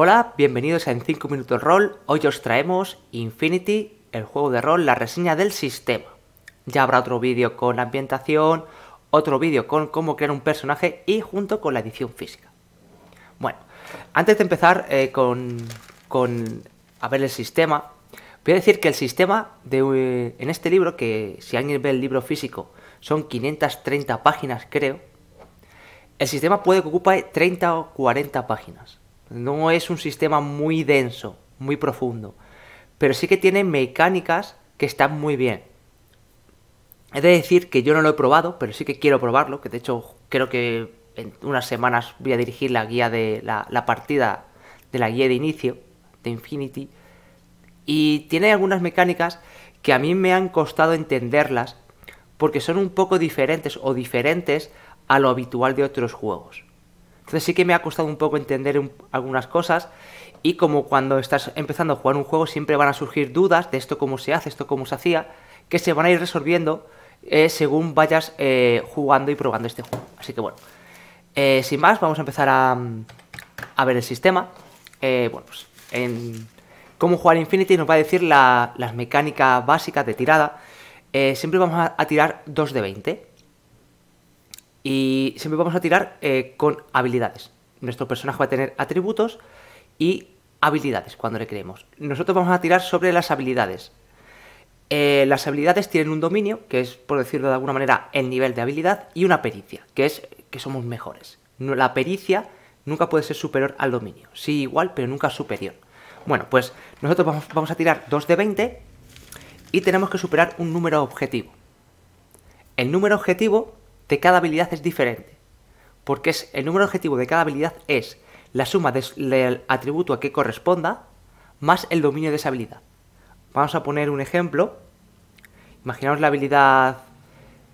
Hola, bienvenidos a En 5 Minutos Rol. Hoy os traemos Infinity, el juego de rol, la reseña del sistema. Ya habrá otro vídeo con ambientación, otro vídeo con cómo crear un personaje y junto con la edición física. Bueno, antes de empezar eh, con, con, a ver el sistema, voy a decir que el sistema de, eh, en este libro, que si alguien ve el libro físico, son 530 páginas creo, el sistema puede que ocupe 30 o 40 páginas. No es un sistema muy denso, muy profundo, pero sí que tiene mecánicas que están muy bien. He de decir que yo no lo he probado, pero sí que quiero probarlo, que de hecho creo que en unas semanas voy a dirigir la guía de la, la partida de la guía de inicio de Infinity. Y tiene algunas mecánicas que a mí me han costado entenderlas porque son un poco diferentes o diferentes a lo habitual de otros juegos. Entonces sí que me ha costado un poco entender algunas cosas y como cuando estás empezando a jugar un juego siempre van a surgir dudas de esto cómo se hace, esto cómo se hacía, que se van a ir resolviendo eh, según vayas eh, jugando y probando este juego. Así que bueno, eh, sin más, vamos a empezar a, ver el sistema. bueno, pues en cómo jugar Infinity nos va a decir las mecánicas básicas de tirada. siempre vamos a, a tirar 2 de 20. Y siempre vamos a tirar eh, con habilidades. Nuestro personaje va a tener atributos y habilidades cuando le creemos. Nosotros vamos a tirar sobre las habilidades. Eh, las habilidades tienen un dominio, que es, por decirlo de alguna manera, el nivel de habilidad, y una pericia, que es que somos mejores. La pericia nunca puede ser superior al dominio. Sí igual, pero nunca superior. Bueno, pues nosotros vamos, vamos a tirar 2 de 20 y tenemos que superar un número objetivo. El número objetivo de cada habilidad es diferente. Porque es, el número objetivo de cada habilidad es la suma del atributo a que corresponda más el dominio de esa habilidad. Vamos a poner un ejemplo. Imaginaos la habilidad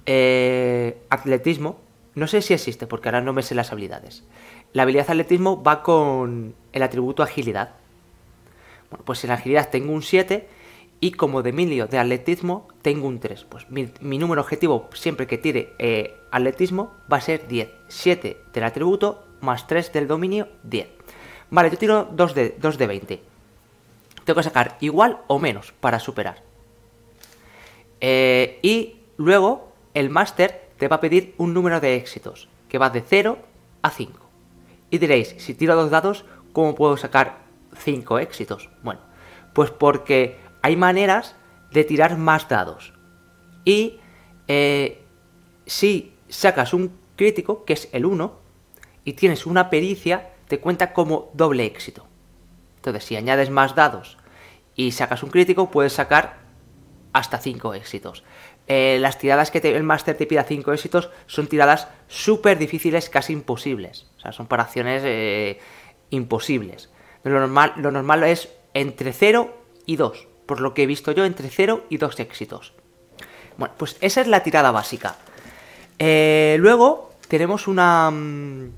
eh, atletismo. No sé si existe, porque ahora no me sé las habilidades. La habilidad atletismo va con el atributo agilidad. Bueno, pues si la agilidad tengo un 7, y como de de atletismo tengo un 3. Pues mi, número objetivo siempre que tire eh, atletismo va a ser 10. 7 del atributo más 3 del dominio, 10. Vale, yo tiro 2 de, 2 20. Tengo que sacar igual o menos para superar. Eh, y luego el máster te va a pedir un número de éxitos, que va de 0 a 5. Y diréis, si tiro dos dados, ¿cómo puedo sacar 5 éxitos? Bueno, pues porque hay maneras de tirar más dados. Y eh, si sacas un crítico, que es el 1, y tienes una pericia, te cuenta como doble éxito. Entonces, si añades más dados y sacas un crítico, puedes sacar hasta 5 éxitos. Eh, las tiradas que te, el máster te pida 5 éxitos son tiradas súper difíciles, casi imposibles. O sea, son para acciones eh, imposibles. Lo normal, lo normal es entre 0 y 2 por lo que he visto yo, entre 0 y 2 éxitos. Bueno, pues esa es la tirada básica. Eh, luego tenemos una... Mm,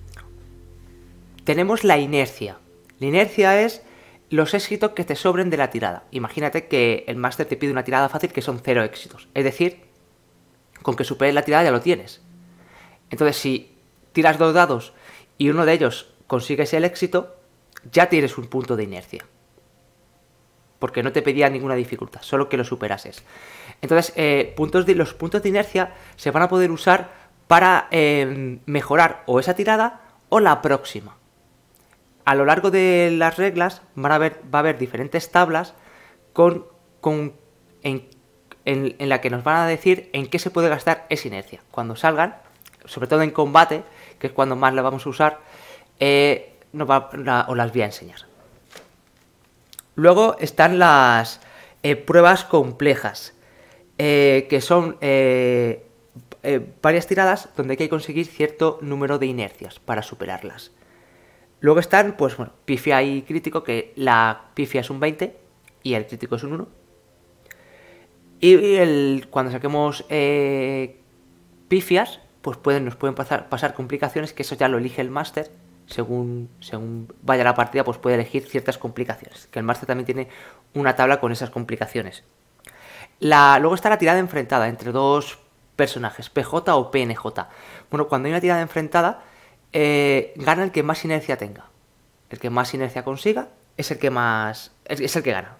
tenemos la inercia. La inercia es los éxitos que te sobren de la tirada. Imagínate que el máster te pide una tirada fácil que son 0 éxitos. Es decir, con que superes la tirada ya lo tienes. Entonces, si tiras dos dados y uno de ellos consigues el éxito, ya tienes un punto de inercia porque no te pedía ninguna dificultad, solo que lo superases. Entonces, eh, puntos los puntos de inercia se van a poder usar para eh, mejorar o esa tirada o la próxima. A lo largo de las reglas van a haber, va a haber diferentes tablas con, con en, en, la que nos van a decir en qué se puede gastar esa inercia. Cuando salgan, sobre todo en combate, que es cuando más la vamos a usar, eh, va, os las voy a enseñar. Luego están las eh, pruebas complejas, eh, que son eh, varias tiradas donde hay que conseguir cierto número de inercias para superarlas. Luego están, pues bueno, pifia y crítico, que la pifia es un 20 y el crítico es un 1. Y cuando saquemos pifias, pues nos pueden pasar, pasar complicaciones, que eso ya lo elige el máster según, según vaya la partida, pues puede elegir ciertas complicaciones. Que el máster también tiene una tabla con esas complicaciones. La, luego está la tirada enfrentada entre dos personajes, PJ o PNJ. Bueno, cuando hay una tirada enfrentada, eh, gana el que más inercia tenga. El que más inercia consiga es el que más. es, el que gana.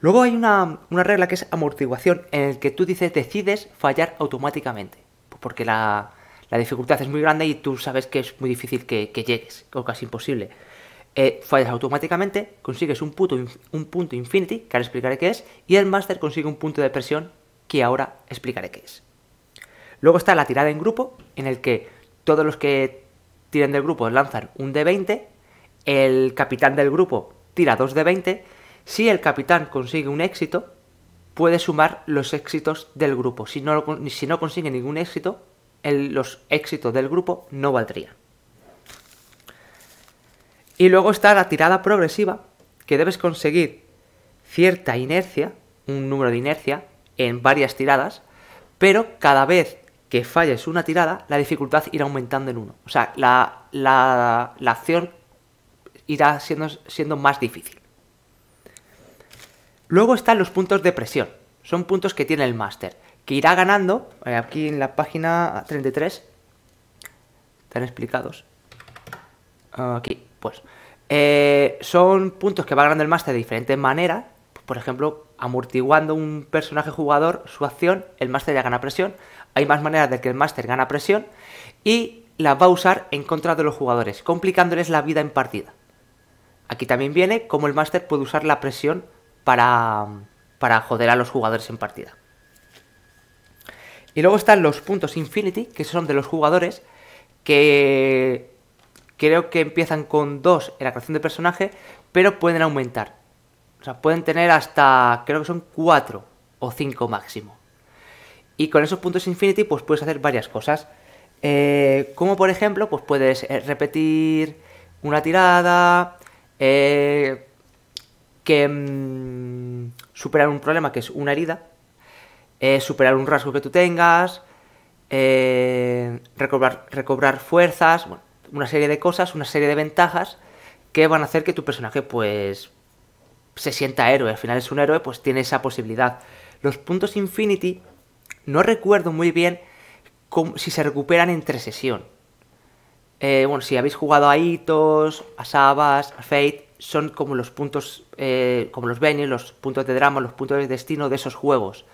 Luego hay una, una, regla que es amortiguación, en el que tú dices decides fallar automáticamente. Porque la, la dificultad es muy grande y tú sabes que es muy difícil que, llegues, o casi imposible. Eh, fallas automáticamente, consigues un, un punto infinity, que ahora explicaré qué es, y el máster consigue un punto de presión, que ahora explicaré qué es. Luego está la tirada en grupo, en el que todos los que tiren del grupo lanzan un D20, el capitán del grupo tira dos D20, si el capitán consigue un éxito, puede sumar los éxitos del grupo. Si si no consigue ningún éxito, los éxitos del grupo no valdrían. Y luego está la tirada progresiva, que debes conseguir cierta inercia, un número de inercia, en varias tiradas, pero cada vez que falles una tirada, la dificultad irá aumentando en uno. O sea, la, la acción irá siendo, siendo más difícil. Luego están los puntos de presión. Son puntos que tiene el máster que irá ganando, eh, aquí en la página 33, están explicados, aquí, pues, eh, son puntos que va ganando el máster de diferentes maneras, por ejemplo, amortiguando un personaje jugador su acción, el máster ya gana presión, hay más maneras de que el máster gana presión, y las va a usar en contra de los jugadores, complicándoles la vida en partida. Aquí también viene cómo el máster puede usar la presión para, para joder a los jugadores en partida. Y luego están los puntos Infinity, que son de los jugadores, que creo que empiezan con 2 en la creación de personaje, pero pueden aumentar. O sea, pueden tener hasta, creo que son 4 o 5 máximo. Y con esos puntos Infinity, pues puedes hacer varias cosas. Eh, como por ejemplo, pues puedes eh, repetir una tirada, eh, que mm, superar un problema que es una herida, eh, superar un rasgo que tú tengas, eh, recobrar, fuerzas, una serie de cosas, una serie de ventajas que van a hacer que tu personaje pues se sienta héroe, al final es un héroe, pues tiene esa posibilidad. Los puntos Infinity no recuerdo muy bien si se recuperan entre sesión. Eh, bueno, si habéis jugado a Itos, a Sabas, a Fate, son como los puntos, como los venues, los puntos de drama, los puntos de destino de esos juegos.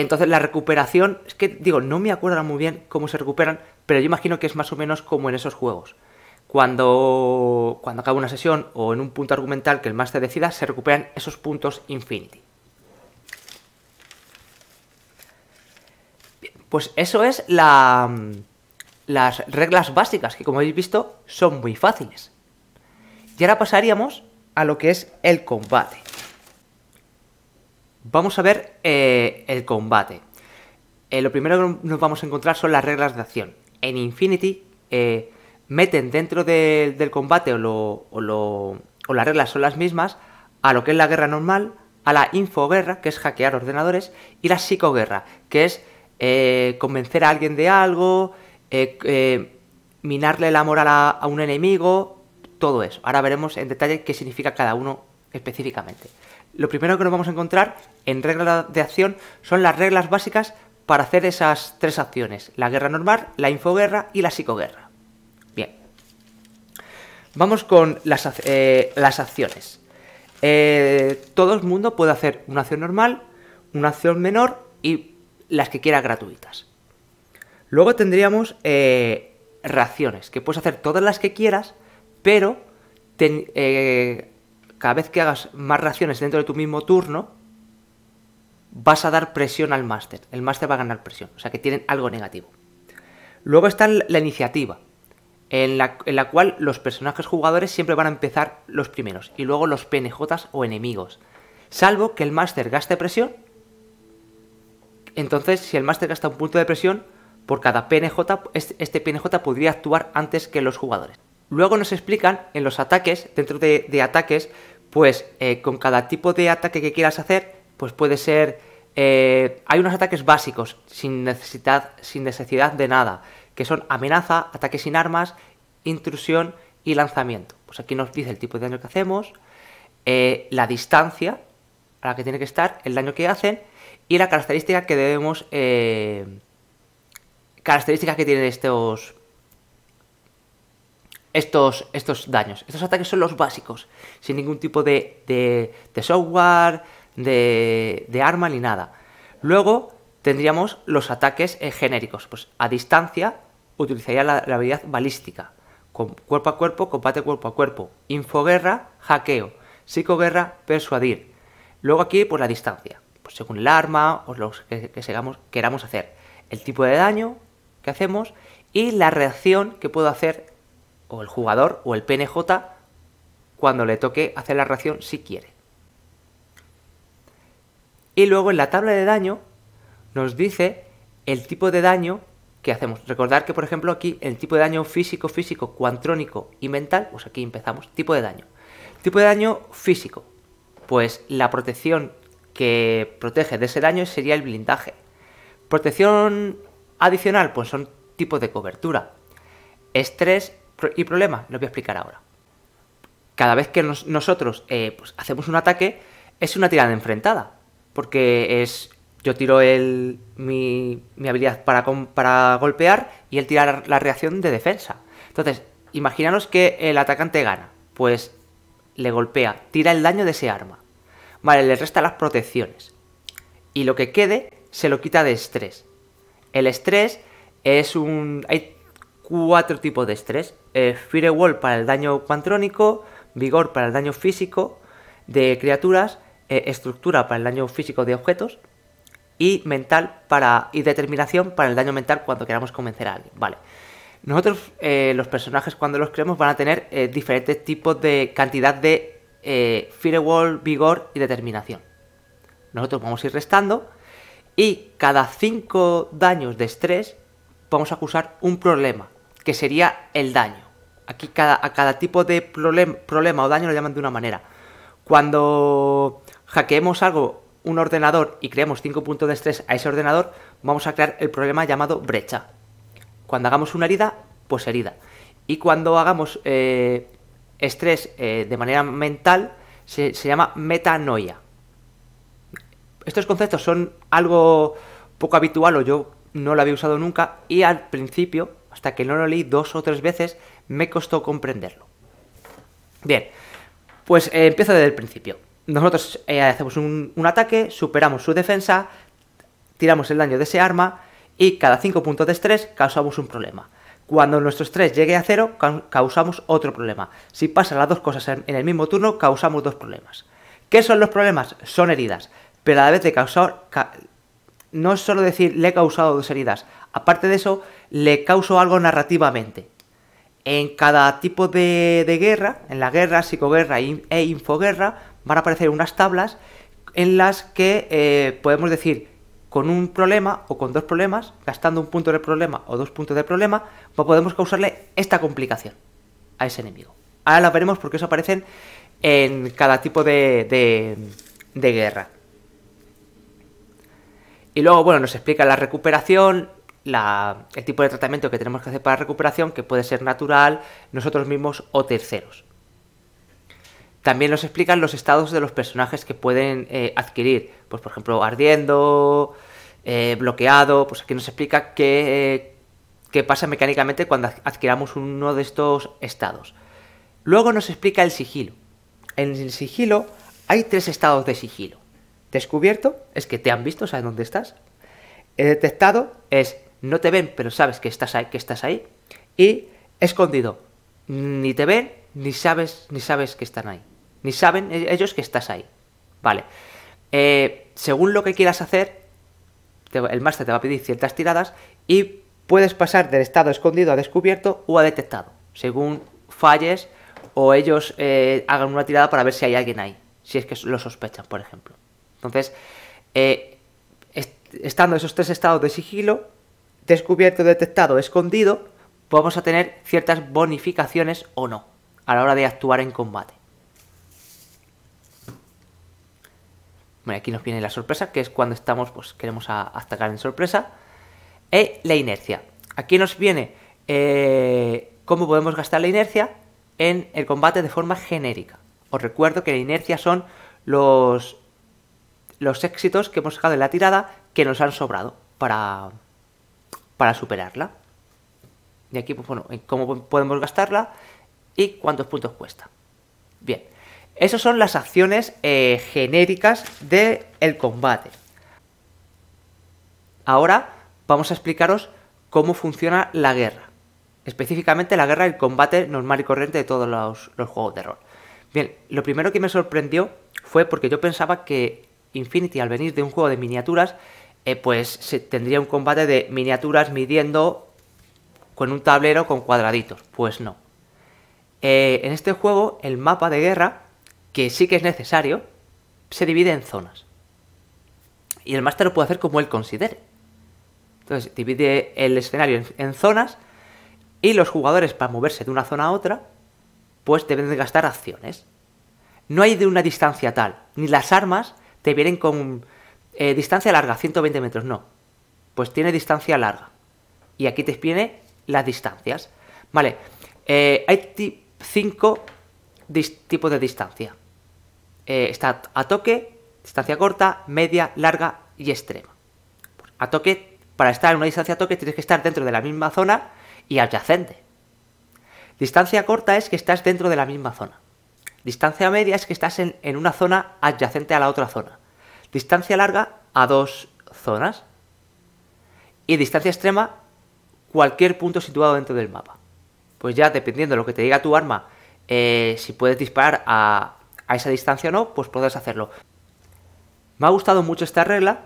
Entonces la recuperación, es que digo, no me acuerdo muy bien cómo se recuperan, pero yo imagino que es más o menos como en esos juegos. Cuando, cuando acaba una sesión o en un punto argumental que el máster decida, se recuperan esos puntos infinity. pues eso es las reglas básicas, que como habéis visto son muy fáciles. Y ahora pasaríamos a lo que es el combate. Vamos a ver eh, el combate. Eh, lo primero que nos vamos a encontrar son las reglas de acción. En Infinity eh, meten dentro del combate o, o, las reglas son las mismas a lo que es la guerra normal, a la infoguerra, que es hackear ordenadores, y la psicoguerra, que es convencer a alguien de algo, minarle la moral a un enemigo, todo eso. Ahora veremos en detalle qué significa cada uno específicamente lo primero que nos vamos a encontrar en reglas de acción son las reglas básicas para hacer esas tres acciones, la guerra normal, la infoguerra y la psicoguerra. Bien, vamos con las, eh, acciones. Eh, todo el mundo puede hacer una acción normal, una acción menor y las que quiera gratuitas. Luego tendríamos eh, reacciones, que puedes hacer todas las que quieras, pero cada vez que hagas más reacciones dentro de tu mismo turno, vas a dar presión al máster. El máster va a ganar presión. O sea que tienen algo negativo. Luego está la iniciativa, en la, en la, cual los personajes jugadores siempre van a empezar los primeros y luego los PNJs o enemigos. Salvo que el máster gaste presión. Entonces, si el máster gasta un punto de presión, por cada PNJ, este PNJ podría actuar antes que los jugadores. Luego nos explican en los ataques, dentro de ataques, pues eh, con cada tipo de ataque que quieras hacer, pues puede ser... Eh, hay unos ataques básicos, sin necesidad, sin necesidad de nada, que son amenaza, ataque sin armas, intrusión y lanzamiento. Pues aquí nos dice el tipo de daño que hacemos, eh, la distancia a la que tiene que estar, el daño que hacen y la característica que debemos... características que tienen estos, estos, estos daños. Estos ataques son los básicos, sin ningún tipo de, software, de, arma ni nada. Luego tendríamos los ataques eh, genéricos. Pues a distancia utilizaría la, habilidad balística. Con, cuerpo a cuerpo, combate cuerpo a cuerpo. Infoguerra, hackeo. Psicoguerra, persuadir. Luego aquí, pues la distancia. Pues según el arma o lo que, queramos hacer. El tipo de daño que hacemos y la reacción que puedo hacer o el jugador o el PNJ cuando le toque hacer la ración si quiere. Y luego en la tabla de daño nos dice el tipo de daño que hacemos. Recordar que, por ejemplo, aquí el tipo de daño físico, físico, cuantrónico y mental, pues aquí empezamos, tipo de daño. Tipo de daño físico, pues la protección que protege de ese daño sería el blindaje. Protección adicional, pues son tipos de cobertura. Estrés y problema? Lo voy a explicar ahora. Cada vez que nosotros eh, pues, hacemos un ataque, es una tirada enfrentada. Porque es. Yo tiro el, mi, habilidad para, golpear y él tira la, reacción de defensa. Entonces, imaginaros que el atacante gana. Pues le golpea, tira el daño de ese arma. Vale, le resta las protecciones. Y lo que quede se lo quita de estrés. El estrés es un cuatro tipos de estrés. Eh, firewall para el daño pantrónico, vigor para el daño físico de criaturas, eh, estructura para el daño físico de objetos y mental para y determinación para el daño mental cuando queramos convencer a alguien. Vale. Nosotros eh, los personajes cuando los creemos van a tener eh, diferentes tipos de cantidad de firewall, vigor y determinación. Nosotros vamos a ir restando y cada cinco daños de estrés vamos a acusar un problema que sería el daño. Aquí cada, a cada tipo de problema o daño lo llaman de una manera. Cuando hackeemos algo, un ordenador, y creemos 5 puntos de estrés a ese ordenador, vamos a crear el problema llamado brecha. Cuando hagamos una herida, pues herida. Y cuando hagamos eh, estrés eh, de manera mental, se, se llama metanoia. Estos conceptos son algo poco habitual o yo no lo había usado nunca y al principio hasta que no lo leí dos o tres veces, me costó comprenderlo. Bien, pues eh, empiezo desde el principio. Nosotros eh, hacemos un, ataque, superamos su defensa, tiramos el daño de ese arma y cada cinco puntos de estrés causamos un problema. Cuando nuestro estrés llegue a cero, causamos otro problema. Si pasan las dos cosas en el mismo turno, causamos dos problemas. ¿Qué son los problemas? Son heridas. Pero a la vez de causar... No es solo decir le he causado dos heridas. Aparte de eso, le causo algo narrativamente. En cada tipo de, guerra, en la guerra, psicoguerra e infoguerra, van a aparecer unas tablas en las que eh, podemos decir con un problema o con dos problemas, gastando un punto de problema o dos puntos de problema, pues podemos causarle esta complicación a ese enemigo. Ahora la veremos porque eso aparecen en cada tipo de, de guerra. Y luego, bueno, nos explica la recuperación, el tipo de tratamiento que tenemos que hacer para recuperación, que puede ser natural, nosotros mismos o terceros. También nos explican los estados de los personajes que pueden eh, adquirir. Pues por ejemplo, ardiendo, eh, bloqueado. Pues aquí nos explica qué, eh, qué pasa mecánicamente cuando adquiramos uno de estos estados. Luego nos explica el sigilo. En el sigilo hay tres estados de sigilo. Descubierto es que te han visto, sabes dónde estás. detectado es no te ven, pero sabes que estás ahí, que estás ahí, y escondido, ni te ven, ni sabes, ni sabes que están ahí, ni saben e-, ellos que estás ahí, vale. Eh, según lo que quieras hacer, el máster te va a pedir ciertas tiradas y puedes pasar del estado escondido a descubierto o a detectado, según falles o ellos eh, hagan una tirada para ver si hay alguien ahí, si es que lo sospechan, por ejemplo. Entonces, eh, estando esos tres estados de sigilo, descubierto, detectado, escondido, vamos a tener ciertas bonificaciones o no a la hora de actuar en combate. Bueno, aquí nos viene la sorpresa, que es cuando estamos, pues queremos atacar en sorpresa. Y e la inercia. Aquí nos viene eh, cómo podemos gastar la inercia en el combate de forma genérica. Os recuerdo que la inercia son los, los éxitos que hemos sacado en la tirada que nos han sobrado para, para superarla. Y aquí, pues bueno, cómo podemos gastarla y cuántos puntos cuesta. Bien, esas son las acciones eh, genéricas del el combate. Ahora vamos a explicaros cómo funciona la guerra. Específicamente la guerra, el combate normal y corriente de todos los juegos de rol. Bien, lo primero que me sorprendió fue porque yo pensaba que Infinity, al venir de un juego de miniaturas, eh, pues se tendría un combate de miniaturas midiendo con un tablero con cuadraditos. Pues no. Eh, en este juego, el mapa de guerra, que sí que es necesario, se divide en zonas. Y el máster lo puede hacer como él considere. Entonces, divide el escenario en, en zonas y los jugadores, para moverse de una zona a otra, pues deben de gastar acciones. No hay de una distancia tal, ni las armas te vienen con eh, distancia larga, 120 metros, no. Pues tiene distancia larga. Y aquí te viene las distancias. Vale, eh, hay cinco tipos de distancia. Eh, está a toque, distancia corta, media, larga y extrema. A toque, para estar en una distancia a toque tienes que estar dentro de la misma zona y adyacente. Distancia corta es que estás dentro de la misma zona. Distancia media es que estás en una zona adyacente a la otra zona. Distancia larga a dos zonas. Y distancia extrema, cualquier punto situado dentro del mapa. Pues ya dependiendo de lo que te diga tu arma, eh, si puedes disparar a, esa distancia o no, pues podrás hacerlo. Me ha gustado mucho esta regla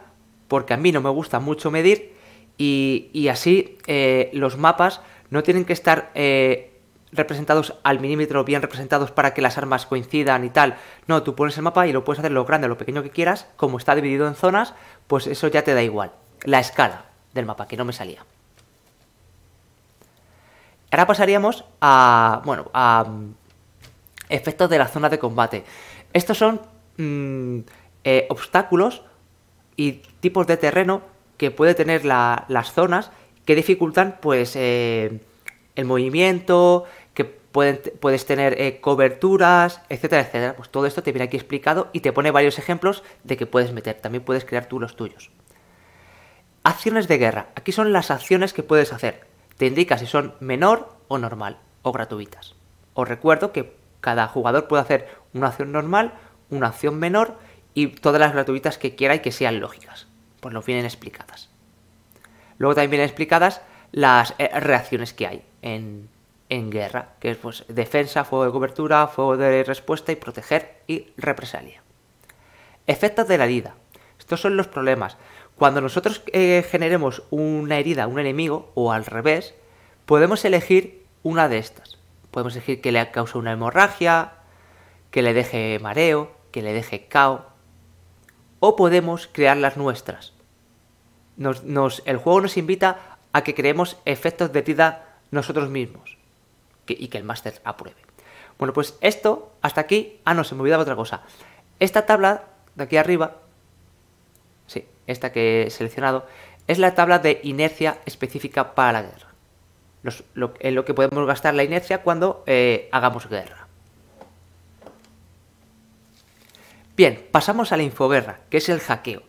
porque a mí no me gusta mucho medir y, así eh, los mapas no tienen que estar eh, representados al milímetro, bien representados para que las armas coincidan y tal. No, tú pones el mapa y lo puedes hacer lo grande o lo pequeño que quieras, como está dividido en zonas, pues eso ya te da igual. La escala del mapa, que no me salía. Ahora pasaríamos a, bueno, a mm, efectos de la zona de combate. Estos son mm, eh, obstáculos y tipos de terreno que puede tener las zonas que dificultan pues eh, el movimiento, puedes tener eh, coberturas, etcétera, etcétera. Pues todo esto te viene aquí explicado y te pone varios ejemplos de que puedes meter. También puedes crear tú los tuyos. Acciones de guerra. Aquí son las acciones que puedes hacer. Te indica si son menor o normal o gratuitas. Os recuerdo que cada jugador puede hacer una acción normal, una acción menor y todas las gratuitas que quiera y que sean lógicas. Pues nos vienen explicadas. Luego también vienen explicadas las eh, reacciones que hay en, en guerra, que es pues, defensa, fuego de cobertura, fuego de respuesta y proteger y represalia. Efectos de la herida. Estos son los problemas. Cuando nosotros eh, generemos una herida a un enemigo, o al revés, podemos elegir una de estas. Podemos elegir que le cause una hemorragia, que le deje mareo, que le deje caos o podemos crear las nuestras. el juego nos invita a que creemos efectos de herida nosotros mismos y que el máster apruebe. Bueno, pues esto, hasta aquí, ah no, se me olvidaba otra cosa. Esta tabla de aquí arriba, sí, esta que he seleccionado, es la tabla de inercia específica para la guerra. en lo que podemos gastar la inercia cuando eh, hagamos guerra. Bien, pasamos a la infoguerra, que es el hackeo.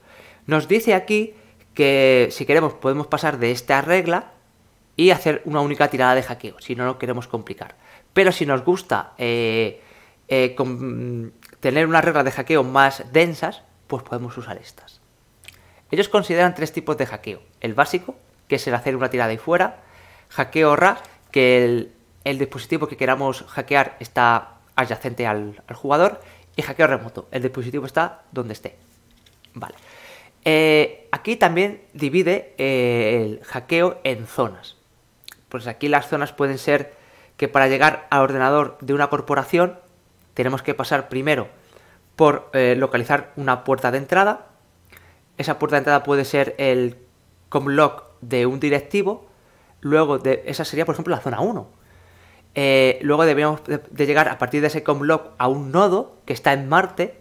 Nos dice aquí que si queremos podemos pasar de esta regla y hacer una única tirada de hackeo, si no lo queremos complicar. Pero si nos gusta eh, eh, tener unas reglas de hackeo más densas, pues podemos usar estas. Ellos consideran tres tipos de hackeo. El básico, que es el hacer una tirada y fuera. Hackeo RA, que el, dispositivo que queramos hackear está adyacente al, jugador. Y hackeo remoto, el dispositivo está donde esté. Vale. Eh, aquí también divide el hackeo en zonas. Pues aquí las zonas pueden ser que para llegar al ordenador de una corporación tenemos que pasar primero por eh, localizar una puerta de entrada. Esa puerta de entrada puede ser el comlock de un directivo. Luego, de, esa sería, por ejemplo, la zona 1. Eh, luego debemos de, llegar a partir de ese comlock a un nodo que está en Marte.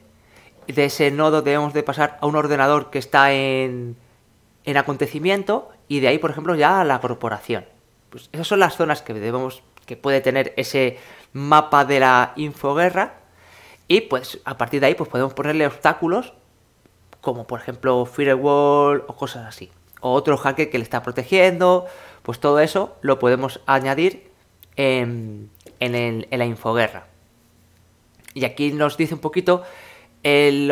De ese nodo debemos de pasar a un ordenador que está en, en acontecimiento y de ahí, por ejemplo, ya a la corporación. Pues, esas son las zonas que debemos, que puede tener ese mapa de la infoguerra. Y pues a partir de ahí pues podemos ponerle obstáculos como por ejemplo firewall o cosas así. O otro hacker que le está protegiendo. Pues todo eso lo podemos añadir en, en, la infoguerra. Y aquí nos dice un poquito eh,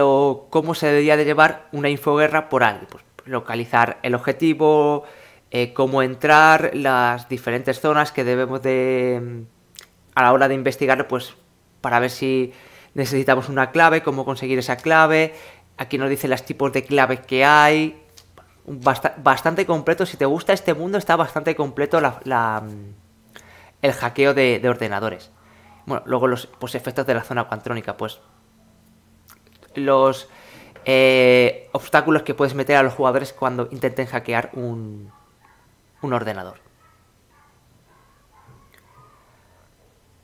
cómo se debería de llevar una infoguerra por alguien. Pues localizar el objetivo, eh, cómo entrar, las diferentes zonas que debemos de... Mm, a la hora de investigar, pues para ver si necesitamos una clave, cómo conseguir esa clave. Aquí nos dice los tipos de claves que hay. bastante completo, si te gusta este mundo está bastante completo mm, el hackeo de, ordenadores. Bueno, luego los pues, efectos de la zona cuantrónica, pues los eh, obstáculos que puedes meter a los jugadores cuando intenten hackear un, un ordenador.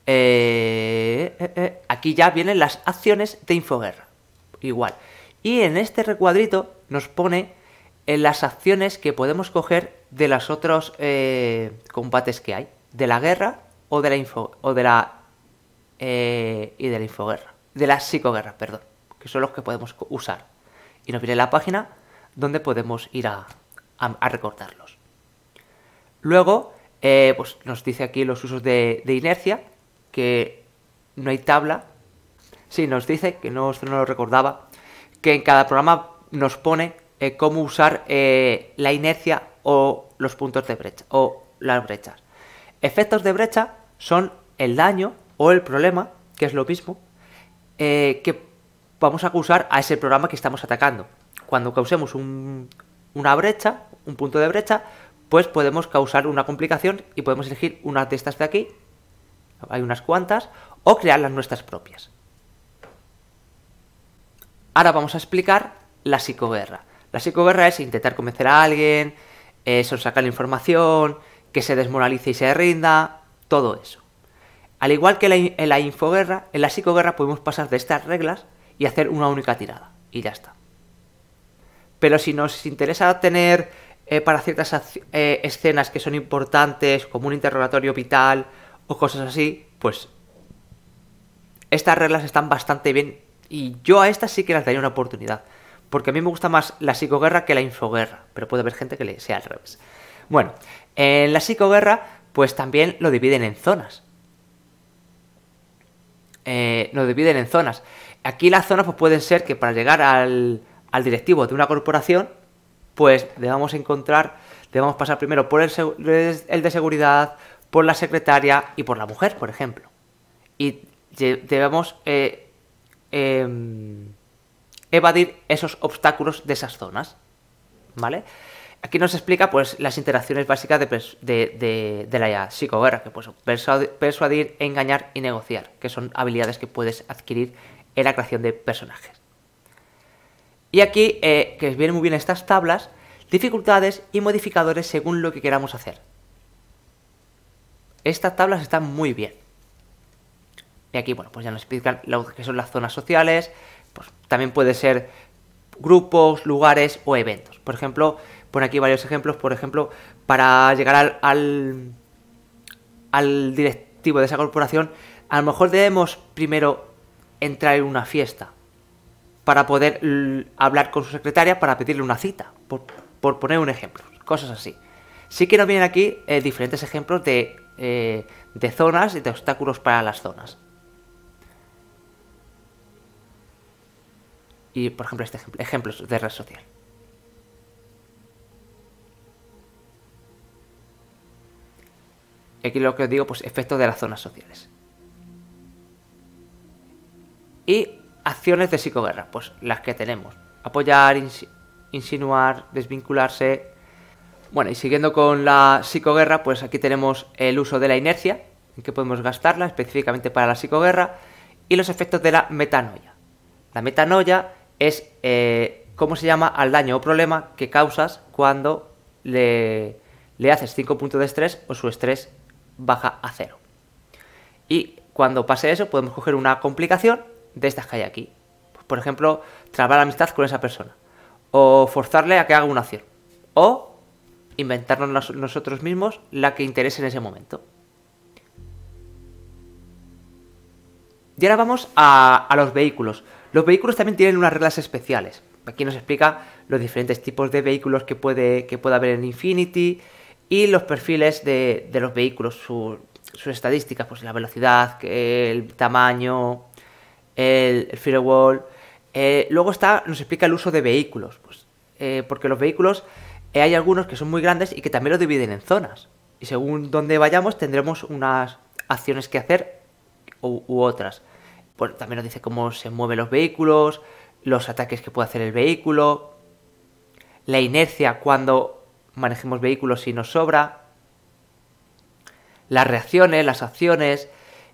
Eh, eh, eh, aquí ya vienen las acciones de Infoguerra. Igual. Y en este recuadrito nos pone las acciones que podemos coger de los otros combates que hay. De la guerra o de la info. O de la. y de la infoguerra. De la psicoguerra, perdón. Que son los que podemos usar. Y nos viene la página donde podemos ir a, a recortarlo. Luego, eh, pues nos dice aquí los usos de, inercia, que no hay tabla. Sí, nos dice, que no, no lo recordaba, que en cada programa nos pone eh, cómo usar eh, la inercia o los puntos de brecha, o las brechas. Efectos de brecha son el daño o el problema, que es lo mismo, que vamos a causar a ese programa que estamos atacando. Cuando causemos un, una brecha, un punto de brecha, pues podemos causar una complicación y podemos elegir una de estas de aquí, hay unas cuantas, o crear las nuestras propias. Ahora vamos a explicar la psicoguerra. La psicoguerra es intentar convencer a alguien, eh, sacar la información, que se desmoralice y se rinda, todo eso. Al igual que en la infoguerra, en la psicoguerra podemos pasar de estas reglas y hacer una única tirada, y ya está. Pero si nos interesa tener eh, para ciertas eh, escenas que son importantes, como un interrogatorio vital o cosas así, pues estas reglas están bastante bien y yo a estas sí que las daría una oportunidad. Porque a mí me gusta más la psicoguerra que la infoguerra, pero puede haber gente que le sea al revés. Bueno, en la psicoguerra pues también lo dividen en zonas. Eh, lo dividen en zonas. Aquí las zonas pues pueden ser que para llegar al, al directivo de una corporación pues debamos encontrar, debemos pasar primero por el, de seguridad, por la secretaria y por la mujer, por ejemplo. Y debemos eh, em, evadir esos obstáculos de esas zonas. ¿Vale? Aquí nos explica pues, las interacciones básicas de, de la psicoguerra, que pues, persuadir, engañar y negociar, que son habilidades que puedes adquirir en la creación de personajes. Y aquí, eh, que vienen muy bien estas tablas, dificultades y modificadores según lo que queramos hacer. Estas tablas están muy bien. Y aquí, bueno, pues ya nos explican lo que son las zonas sociales, pues también puede ser grupos, lugares o eventos. Por ejemplo, pone aquí varios ejemplos, por ejemplo, para llegar al, al, al directivo de esa corporación, a lo mejor debemos primero entrar en una fiesta para poder hablar con su secretaria para pedirle una cita, por, poner un ejemplo, cosas así. Sí que nos vienen aquí eh, diferentes ejemplos de, eh, de zonas y de obstáculos para las zonas. Y por ejemplo, este ejemplo, ejemplos de red social. Aquí lo que os digo, pues efectos de las zonas sociales. Y Acciones de psicoguerra, pues las que tenemos. Apoyar, insinuar, desvincularse. Bueno, y siguiendo con la psicoguerra, pues aquí tenemos el uso de la inercia, en que podemos gastarla específicamente para la psicoguerra, y los efectos de la metanoia. La metanoia es eh, cómo se llama al daño o problema que causas cuando le, le haces 5 puntos de estrés o su estrés baja a cero. Y cuando pase eso podemos coger una complicación de estas que hay aquí. Pues, por ejemplo, trabar amistad con esa persona. O forzarle a que haga una acción. O inventarnos nosotros mismos la que interese en ese momento. Y ahora vamos a, los vehículos. Los vehículos también tienen unas reglas especiales. Aquí nos explica los diferentes tipos de vehículos que puede, que haber en Infinity y los perfiles de, los vehículos, sus estadísticas, pues la velocidad, el tamaño, el, firewall. Eh, luego está, nos explica el uso de vehículos, pues, eh, porque los vehículos eh, hay algunos que son muy grandes y que también lo dividen en zonas. Y según donde vayamos tendremos unas acciones que hacer u, otras. también nos dice cómo se mueven los vehículos, los ataques que puede hacer el vehículo, la inercia cuando manejemos vehículos si nos sobra, las reacciones, las acciones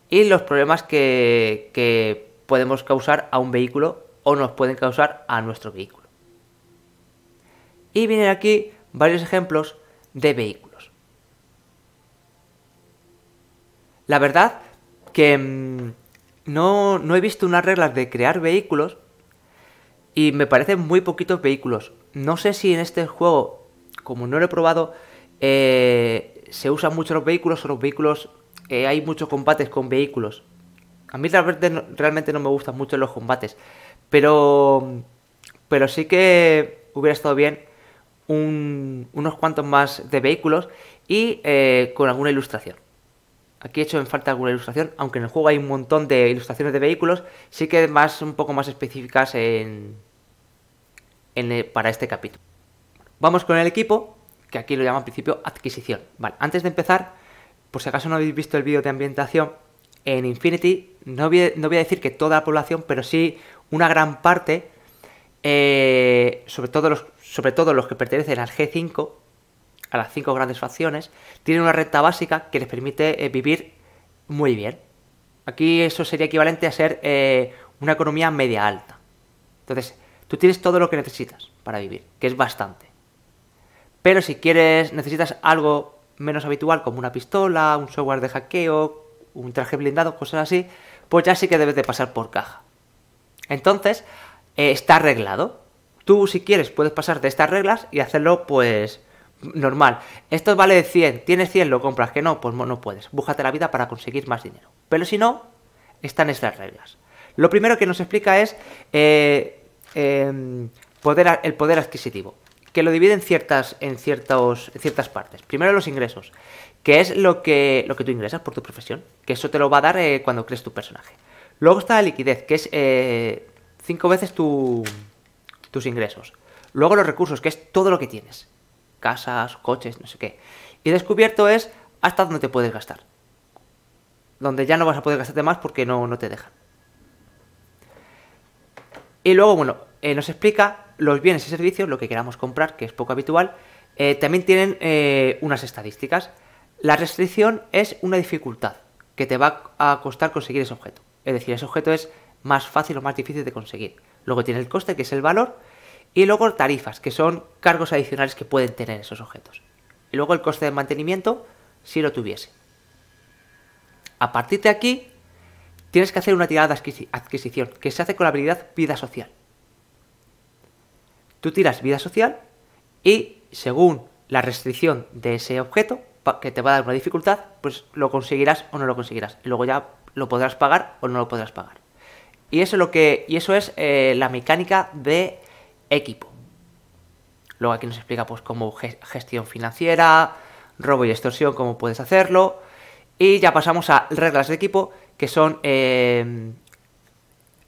y los problemas que, que podemos causar a un vehículo o nos pueden causar a nuestro vehículo. Y vienen aquí varios ejemplos de vehículos. La verdad que mm, no, he visto unas reglas de crear vehículos y me parecen muy poquitos vehículos. No sé si en este juego, como no lo he probado, eh, se usan mucho los vehículos o los vehículos, eh, hay muchos combates con vehículos. A mí realmente no, realmente no me gustan mucho los combates, pero, pero sí que hubiera estado bien unos cuantos más de vehículos y eh, con alguna ilustración. Aquí he hecho en falta alguna ilustración, aunque en el juego hay un montón de ilustraciones de vehículos, sí que más un poco más específicas en, eh, para este capítulo. Vamos con el equipo, que aquí lo llama al principio adquisición. Vale, antes de empezar, por si acaso no habéis visto el vídeo de ambientación, en Infinity no voy, a decir que toda la población, pero sí una gran parte, eh, sobre, todo los, sobre todo los que pertenecen al G5, a las cinco grandes facciones, tienen una renta básica que les permite eh, vivir muy bien. Aquí eso sería equivalente a ser eh, una economía media alta. Entonces, tú tienes todo lo que necesitas para vivir, que es bastante. Pero si quieres, necesitas algo menos habitual, como una pistola, un software de hackeo, un traje blindado, cosas así, pues ya sí que debes de pasar por caja. Entonces, eh, está arreglado. Tú si quieres puedes pasar de estas reglas y hacerlo pues normal. Esto vale 100, tienes 100, lo compras, que no, pues no puedes. Bújate la vida para conseguir más dinero. Pero si no, están estas reglas. Lo primero que nos explica es eh, em, el poder adquisitivo, que lo divide ciertas, en, ciertos, en ciertas partes. Primero los ingresos, que es lo que, lo que tú ingresas por tu profesión, que eso te lo va a dar eh, cuando crees tu personaje. Luego está la liquidez, que es eh, cinco veces tu, tus ingresos. Luego los recursos, que es todo lo que tienes. Casas, coches, no sé qué. Y descubierto es hasta donde te puedes gastar. Donde ya no vas a poder gastarte más porque no, no te dejan. Y luego, bueno, eh, nos explica los bienes y servicios, lo que queramos comprar, que es poco habitual. también tienen unas estadísticas. La restricción es una dificultad que te va a costar conseguir ese objeto. Es decir, ese objeto es más fácil o más difícil de conseguir. Luego tiene el coste, que es el valor, y luego tarifas, que son cargos adicionales que pueden tener esos objetos. Y luego el coste de mantenimiento, si lo tuviese. A partir de aquí, tienes que hacer una tirada de adquisición, que se hace con la habilidad vida social. Tú tiras vida social y según la restricción de ese objeto, que te va a dar una dificultad, pues lo conseguirás o no lo conseguirás. luego ya lo podrás pagar o no lo podrás pagar. Y eso es, lo que, y eso es eh, la mecánica de equipo. Luego aquí nos explica pues cómo gestión financiera, robo y extorsión, cómo puedes hacerlo. Y ya pasamos a reglas de equipo, que son em,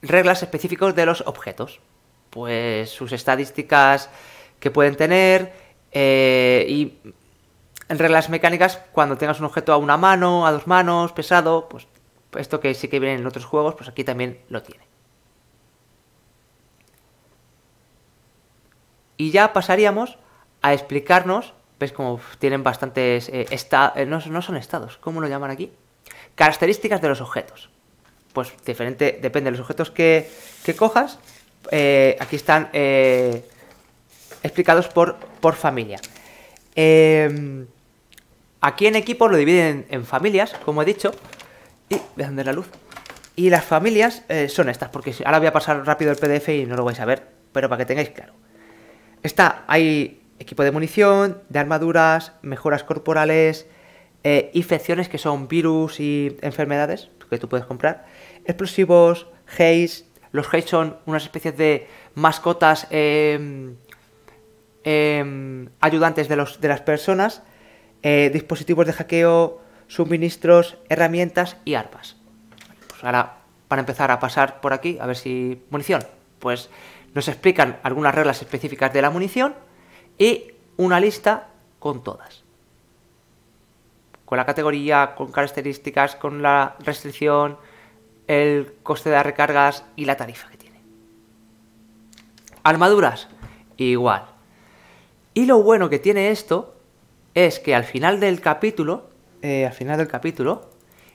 reglas específicas de los objetos. Pues sus estadísticas que pueden tener eh, y en reglas mecánicas, cuando tengas un objeto a una mano, a dos manos, pesado, pues esto que sí que viene en otros juegos, pues aquí también lo tiene. Y ya pasaríamos a explicarnos, ves como tienen bastantes, eh, eh, no, son estados, ¿cómo lo llaman aquí? Características de los objetos. Pues diferente, depende de los objetos que, cojas, eh, aquí están explicados por, por familia. Em, Aquí en equipo lo dividen en, familias, como he dicho. Y la luz. Y las familias eh, son estas, porque ahora voy a pasar rápido el PDF y no lo vais a ver, pero para que tengáis claro. Está, hay equipo de munición, de armaduras, mejoras corporales, eh, infecciones que son virus y enfermedades que tú puedes comprar, explosivos, haze. Los haze son unas especies de mascotas em, em, ayudantes de las personas eh, dispositivos de hackeo, suministros, herramientas y armas. Pues ahora, para empezar a pasar por aquí, a ver si munición. Pues nos explican algunas reglas específicas de la munición y una lista con todas. Con la categoría, con características, con la restricción, el coste de las recargas y la tarifa que tiene. Armaduras, igual. Y lo bueno que tiene esto es que al final del capítulo, eh, al final del capítulo,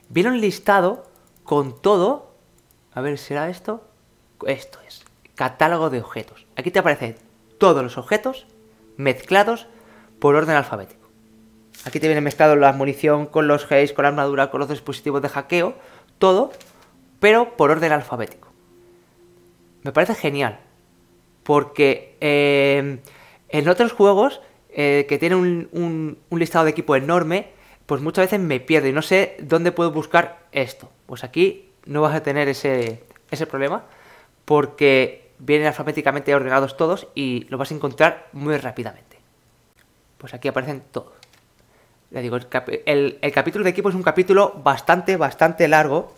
viene un listado con todo, a ver, ¿será esto? Esto es, catálogo de objetos. Aquí te aparecen todos los objetos mezclados por orden alfabético. Aquí te viene mezclado la munición con los gays, con la armadura, con los dispositivos de hackeo, todo, pero por orden alfabético. Me parece genial, porque eh, en otros juegos eh, que tiene un, listado de equipo enorme, pues muchas veces me pierdo y no sé dónde puedo buscar esto. Pues aquí no vas a tener ese, problema porque vienen alfabéticamente ordenados todos y lo vas a encontrar muy rápidamente. Pues aquí aparecen todos. Ya digo, el, el capítulo de equipo es un capítulo bastante, bastante largo.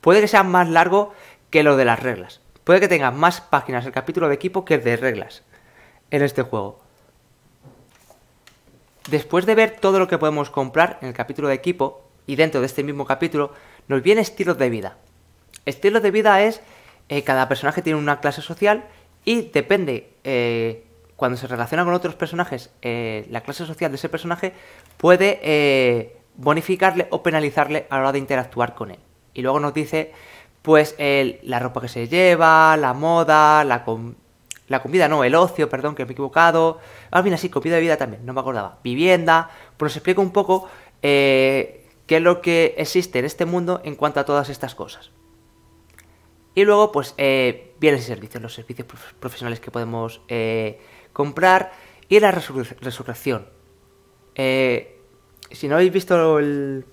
Puede que sea más largo que lo de las reglas. Puede que tenga más páginas el capítulo de equipo que el de reglas en este juego. Después de ver todo lo que podemos comprar en el capítulo de equipo y dentro de este mismo capítulo, nos viene estilos de vida. Estilos de vida es eh, cada personaje tiene una clase social y depende eh, cuando se relaciona con otros personajes, eh, la clase social de ese personaje puede bonificarle o penalizarle a la hora de interactuar con él. Y luego nos dice, pues, la ropa que se lleva, la moda, la, la comida no, el ocio, perdón, que me he equivocado. Ah, mira, sí, comida y vida también, no me acordaba. Vivienda. Pues os explico un poco eh, qué es lo que existe en este mundo en cuanto a todas estas cosas. Y luego, pues, eh, bienes y servicios, los servicios profesionales que podemos eh, comprar y la resurrección. Eh, si no habéis visto el,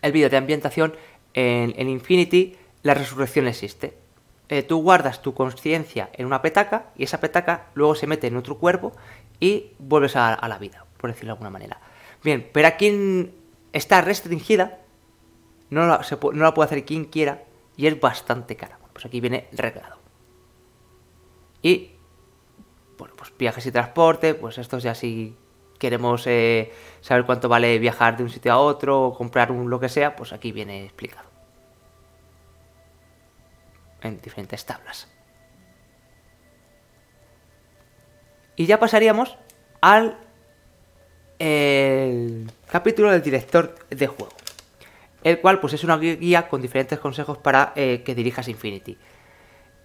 el vídeo de ambientación en Infinity, la resurrección existe. Eh, tú guardas tu conciencia en una petaca y esa petaca luego se mete en otro cuerpo y vuelves a, la vida, por decirlo de alguna manera. Bien, pero aquí está restringida, no la, puede hacer quien quiera y es bastante cara. pues aquí viene reglado. Y, bueno, pues viajes y transporte, pues esto ya si queremos eh, saber cuánto vale viajar de un sitio a otro o comprar un lo que sea, pues aquí viene explicado en diferentes tablas. Y ya pasaríamos al eh, capítulo del director de juego, el cual pues es una guía con diferentes consejos para eh, que dirijas Infinity.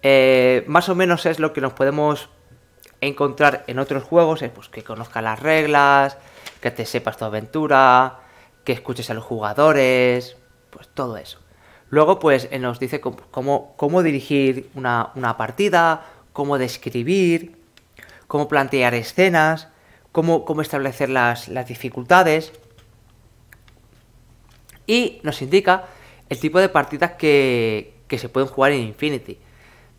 Eh, más o menos es lo que nos podemos encontrar en otros juegos, es pues, que conozcas las reglas, que te sepas tu aventura, que escuches a los jugadores, pues todo eso. Luego, pues nos dice cómo, dirigir una, partida, cómo describir, cómo plantear escenas, cómo, cómo establecer las, dificultades. Y nos indica el tipo de partidas que, se pueden jugar en Infinity.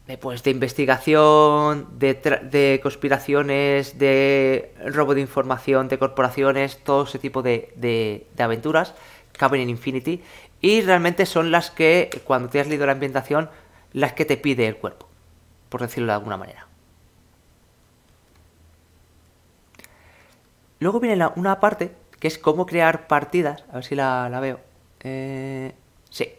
De, de investigación, de, conspiraciones, de robo de información, de corporaciones, todo ese tipo de, de aventuras caben en Infinity y realmente son las que, cuando te has leído la ambientación, las que te pide el cuerpo, por decirlo de alguna manera. Luego viene una parte que es cómo crear partidas, a ver si la, veo. Eh, sí,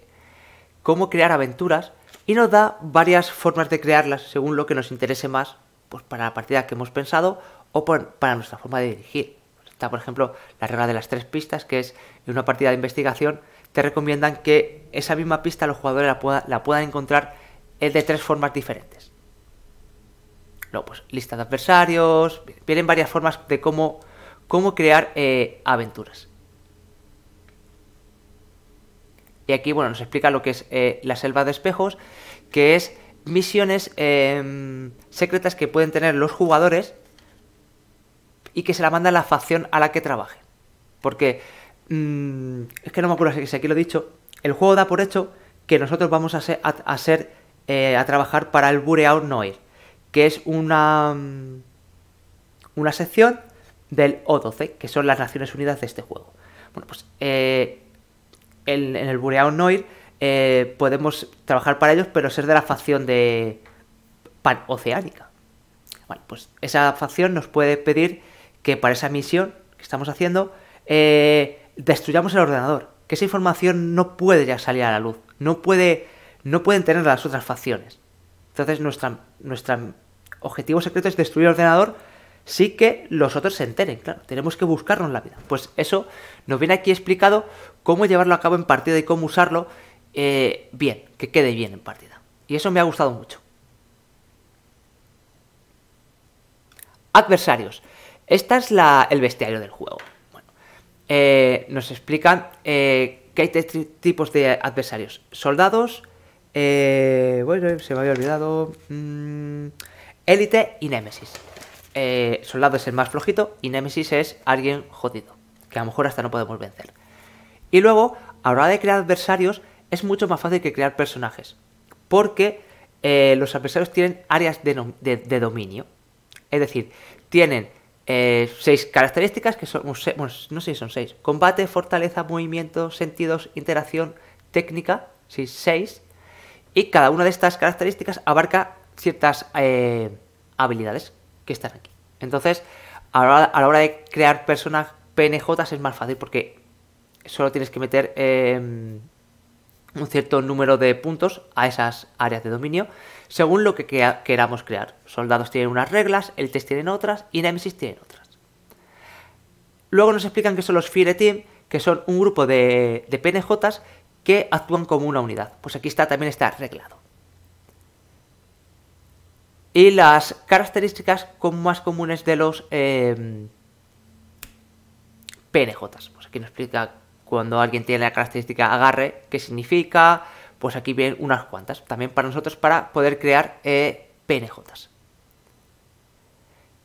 cómo crear aventuras y nos da varias formas de crearlas según lo que nos interese más, pues para la partida que hemos pensado o para nuestra forma de dirigir. Está, por ejemplo, la regla de las tres pistas, que es una partida de investigación te recomiendan que esa misma pista los jugadores la, puedan encontrar eh, de tres formas diferentes. Luego, pues, lista de adversarios, vienen varias formas de cómo, cómo crear eh, aventuras. Y aquí, bueno, nos explica lo que es eh, la selva de espejos, que es misiones em, secretas que pueden tener los jugadores y que se la manda la facción a la que trabaje. Porque Mm, es que no me acuerdo si aquí lo he dicho. El juego da por hecho que nosotros vamos a ser, a, eh, trabajar para el Bureau Noir, que es una, mm, una sección del O12, que son las Naciones Unidas de este juego. Bueno, pues eh, en, el Bureau Noir eh, podemos trabajar para ellos, pero ser de la facción de Pan-Oceánica. Bueno, pues esa facción nos puede pedir que para esa misión que estamos haciendo eh, destruyamos el ordenador, que esa información no puede ya salir a la luz, no, puede, no pueden tener las otras facciones. Entonces nuestro objetivo secreto es destruir el ordenador sí que los otros se enteren, claro, tenemos que buscarnos la vida. Pues eso nos viene aquí explicado cómo llevarlo a cabo en partida y cómo usarlo eh, bien, que quede bien en partida. Y eso me ha gustado mucho. Adversarios. Esta es la, el bestiario del juego. Eh, nos explican eh, que hay tres tipos de adversarios. Soldados, eh, bueno, se me había olvidado, mm, élite y némesis. soldado es el más flojito y némesis es alguien jodido, que a lo mejor hasta no podemos vencer. Y luego, a la hora de crear adversarios, es mucho más fácil que crear personajes, porque los adversarios tienen áreas de dominio. Es decir, tienen eh, seis características que son, no sé si son seis, combate, fortaleza, movimiento, sentidos, interacción, técnica, sí, seis, y cada una de estas características abarca ciertas eh, habilidades que están aquí. Entonces, a la, hora de crear personas PNJ es más fácil porque solo tienes que meter em, un cierto número de puntos a esas áreas de dominio según lo que queramos crear. Soldados tienen unas reglas, el test tienen otras y Nemesis tienen otras. Luego nos explican que son los Fire Team, que son un grupo de, de PNJs que actúan como una unidad. Pues aquí está, también está arreglado. Y las características más comunes de los eh, em, PNJs. Pues aquí nos explica cuando alguien tiene la característica agarre, qué significa, pues aquí vienen unas cuantas, también para nosotros, para poder crear eh, PNJs.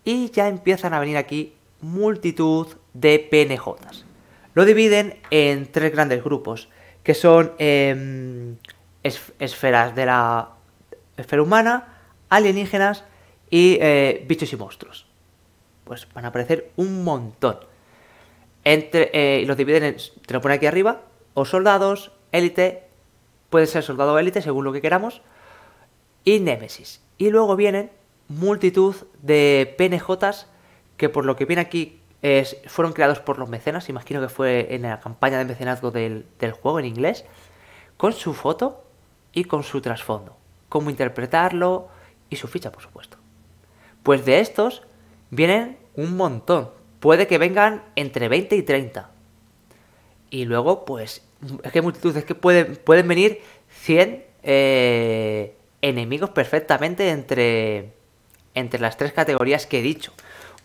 Y ya empiezan a venir aquí multitud de PNJs. Lo dividen en tres grandes grupos, que son em, esferas de la esfera humana, alienígenas y eh, bichos y monstruos. Pues van a aparecer un montón. Entre, eh, los dividen en, te lo pone aquí arriba, o soldados, élite, puede ser soldado élite, según lo que queramos, y Némesis. Y luego vienen multitud de PNJs que por lo que viene aquí fueron creados por los mecenas, imagino que fue en la campaña de mecenazgo del, del juego en inglés, con su foto y con su trasfondo, cómo interpretarlo y su ficha, por supuesto. Pues de estos vienen un montón, puede que vengan entre 20 y 30. Y luego, pues es que multitud, es que pueden, pueden venir 100 eh, enemigos perfectamente entre, entre las tres categorías que he dicho.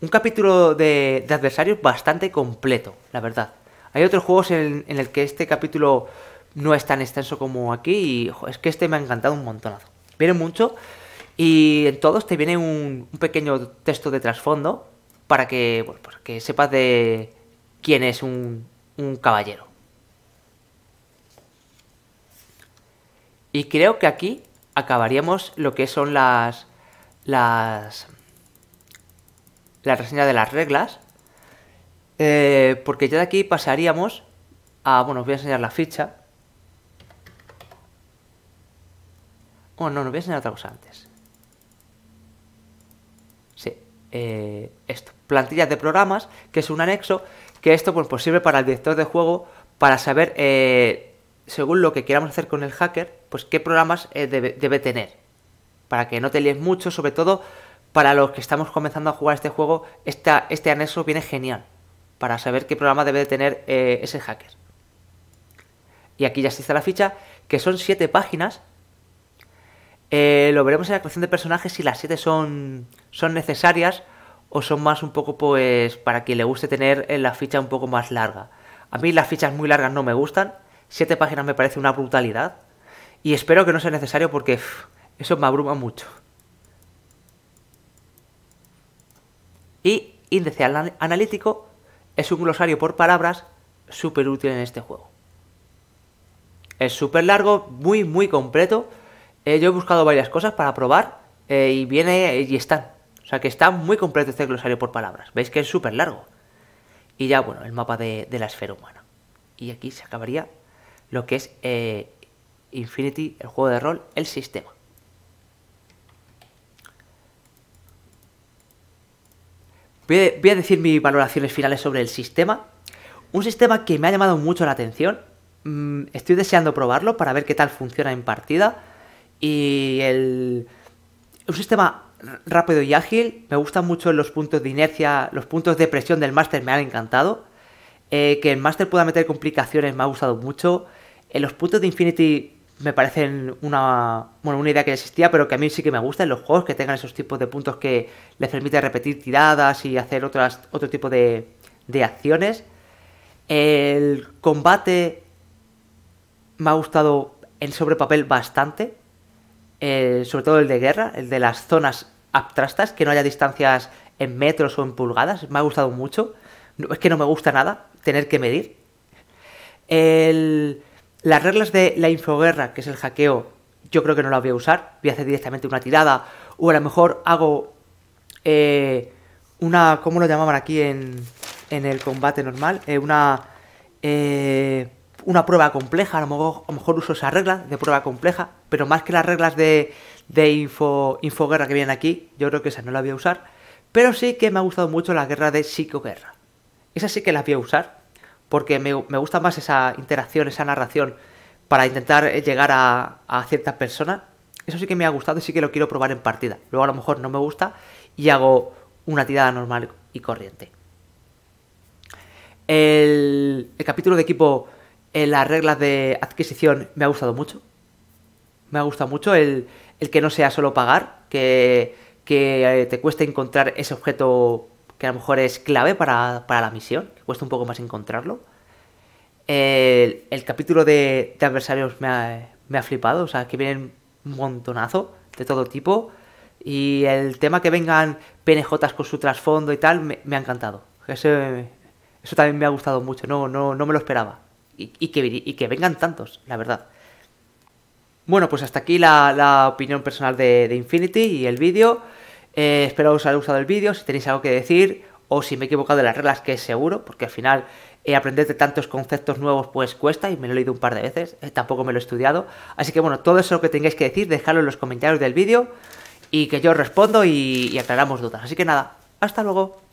Un capítulo de, de adversarios bastante completo, la verdad. Hay otros juegos en, en el que este capítulo no es tan extenso como aquí y es que este me ha encantado un montonazo. Viene mucho y en todos te viene un, pequeño texto de trasfondo para que, que sepas de quién es un, un caballero. Y creo que aquí acabaríamos lo que son las... las... la reseña de las reglas. Eh, porque ya de aquí pasaríamos a... bueno, os voy a enseñar la ficha. Oh, no, os voy a enseñar otra cosa antes. Sí, eh, esto. Plantillas de programas, que es un anexo, que esto pues, posible pues sirve para el director de juego para saber, eh, según lo que queramos hacer con el hacker, pues qué programas eh, debe, tener. Para que no te líes mucho, sobre todo para los que estamos comenzando a jugar este juego, este anexo viene genial. Para saber qué programa debe tener eh, ese hacker. Y aquí ya se está la ficha, que son 7 páginas. Eh, lo veremos en la creación de personajes si las 7 son, son necesarias o son más un poco pues para quien le guste tener la ficha un poco más larga. A mí las fichas muy largas no me gustan, 7 páginas me parece una brutalidad. Y espero que no sea necesario porque eso me abruma mucho. Y índice analítico es un glosario por palabras súper útil en este juego. Es súper largo, muy, muy completo. Eh, yo he buscado varias cosas para probar eh, y viene y están. O sea que está muy completo este glosario por palabras. Veis que es súper largo. Y ya, bueno, el mapa de, la esfera humana. Y aquí se acabaría lo que es eh, Infinity, el juego de rol, el sistema. Voy a, decir mis valoraciones finales sobre el sistema. Un sistema que me ha llamado mucho la atención. Mm, estoy deseando probarlo para ver qué tal funciona en partida. Y el... Un sistema rápido y ágil. Me gustan mucho los puntos de inercia, los puntos de presión del máster me han encantado. Eh, que el máster pueda meter complicaciones me ha gustado mucho. En eh, los puntos de Infinity me parecen una, bueno, una idea que existía, pero que a mí sí que me gusta en los juegos, que tengan esos tipos de puntos que les permite repetir tiradas y hacer otras, otro tipo de, de acciones. El combate me ha gustado en sobrepapel bastante, eh, sobre todo el de guerra, el de las zonas abstractas que no haya distancias en metros o en pulgadas, me ha gustado mucho. es que no me gusta nada tener que medir. El las reglas de la infoguerra, que es el hackeo, yo creo que no las voy a usar. Voy a hacer directamente una tirada. O a lo mejor hago eh, una... ¿Cómo lo llamaban aquí en, en el combate normal? Eh, una... Eh, una prueba compleja, a lo, mejor, uso esa regla de prueba compleja, pero más que las reglas de, de infoguerra que vienen aquí, yo creo que esa no la voy a usar, pero sí que me ha gustado mucho la guerra de psicoguerra. Esas sí que las voy a usar, porque me, gusta más esa interacción, esa narración para intentar eh, llegar a, a ciertas personas. Eso sí que me ha gustado y sí que lo quiero probar en partida. Luego a lo mejor no me gusta y hago una tirada normal y corriente. El, capítulo de equipo, en eh, las reglas de adquisición, me ha gustado mucho. Me ha gustado mucho el, que no sea solo pagar, que, que eh, te cueste encontrar ese objeto que a lo mejor es clave para, la misión, que cuesta un poco más encontrarlo. El, capítulo de, de adversarios me ha, flipado, o sea, que vienen un montonazo de todo tipo. Y el tema que vengan PNJs con su trasfondo y tal, me, ha encantado. Eso, también me ha gustado mucho, no, no, no me lo esperaba. Y, que, que vengan tantos, la verdad. Bueno, pues hasta aquí la, opinión personal de, de Infinity y el vídeo. Eh, espero os haya gustado el vídeo, si tenéis algo que decir o si me he equivocado de las reglas, que es seguro, porque al final eh, aprender de tantos conceptos nuevos pues cuesta y me lo he leído un par de veces, eh, tampoco me lo he estudiado. Así que bueno, todo eso que tengáis que decir, dejadlo en los comentarios del vídeo y que yo respondo y, y aclaramos dudas. Así que nada, hasta luego.